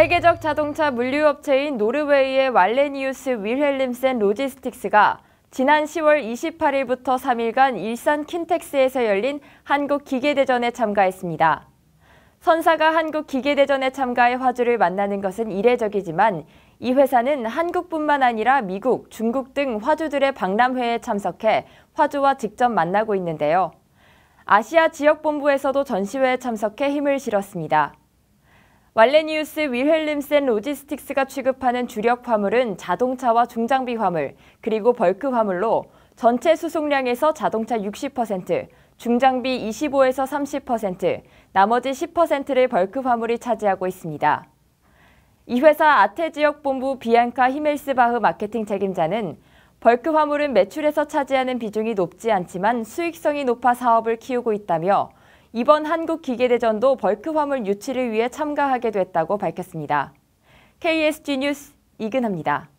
세계적 자동차 물류업체인 노르웨이의 왈레니우스 윌헬림센 로지스틱스가 지난 10월 28일부터 3일간 일산 킨텍스에서 열린 한국기계대전에 참가했습니다. 선사가 한국기계대전에 참가해 화주를 만나는 것은 이례적이지만 이 회사는 한국뿐만 아니라 미국, 중국 등 화주들의 박람회에 참석해 화주와 직접 만나고 있는데요. 아시아 지역본부에서도 전시회에 참석해 힘을 실었습니다. 왈레니우스 윌헬림센 로지스틱스가 취급하는 주력 화물은 자동차와 중장비 화물, 그리고 벌크 화물로 전체 수송량에서 자동차 60%, 중장비 25에서 30%, 나머지 10%를 벌크 화물이 차지하고 있습니다. 이 회사 아태 지역 본부 비안카 히멜스바흐 마케팅 책임자는 벌크 화물은 매출에서 차지하는 비중이 높지 않지만 수익성이 높아 사업을 키우고 있다며 이번 한국기계대전도 벌크 화물 유치를 위해 참가하게 됐다고 밝혔습니다. KSG 뉴스 이근합니다.